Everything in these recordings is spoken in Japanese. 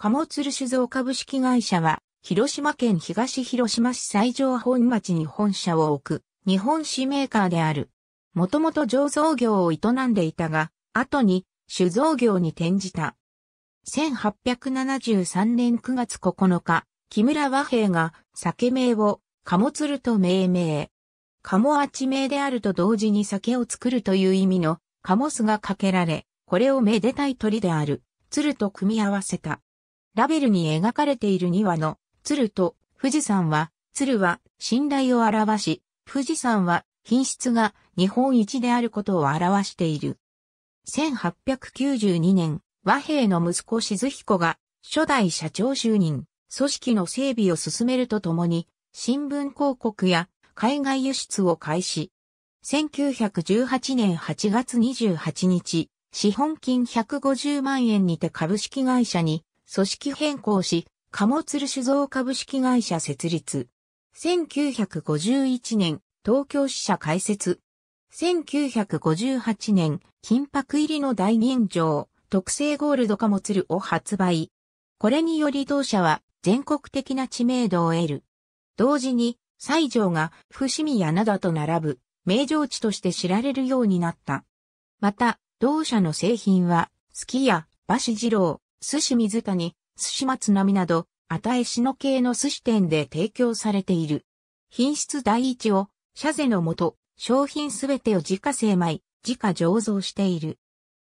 鴨鶴酒造株式会社は、広島県東広島市西条本町に本社を置く、日本酒メーカーである。もともと醸造業を営んでいたが、後に酒造業に転じた。1873年9月9日、木村和平が酒名を鴨鶴と命名。鴨アチ名であると同時に酒を作るという意味の鴨スがかけられ、これをめでたい鳥である、鶴と組み合わせた。ラベルに描かれている2羽の鶴と富士山は、鶴は信頼を表し、富士山は品質が日本一であることを表している。1892年、和平の息子静彦が初代社長就任、組織の整備を進めるとともに、新聞広告や海外輸出を開始。1918年8月28日、資本金150万円にて株式会社に組織変更し、貨物鶴酒造株式会社設立。1951年、東京支社開設。1958年、金箔入りの大人情、特製ゴールド貨物鶴を発売。これにより同社は全国的な知名度を得る。同時に、西条が伏見や灘と並ぶ名城地として知られるようになった。また、同社の製品は、スキや、馬二郎、寿司水谷、寿司松並など、与えしの系の寿司店で提供されている。品質第一を、社税のもと、商品すべてを自家精米、自家醸造している。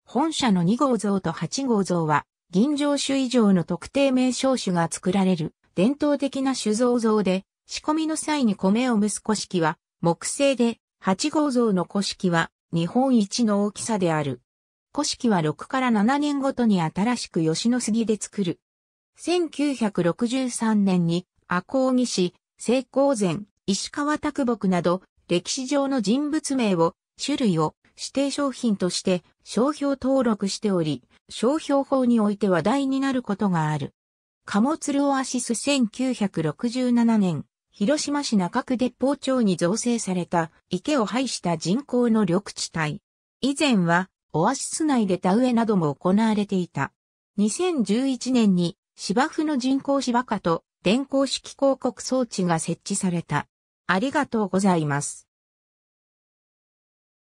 本社の2号像と8号像は、銀城酒以上の特定名称酒が作られる伝統的な酒造像で、仕込みの際に米を蒸す古式は木製で、8号像の古式は日本一の大きさである。古式は6から7年ごとに新しく吉野杉で作る。1963年に赤義氏、聖光前、石川卓木など、歴史上の人物名を、種類を指定商品として商標登録しており、商標法において話題になることがある。貨物ルオアシス1967年、広島市中区で包丁に造成された池を排した人工の緑地帯。以前はオアシス内で田植えなども行われていた。2011年に芝生の人工芝化と電光式広告装置が設置された。ありがとうございます。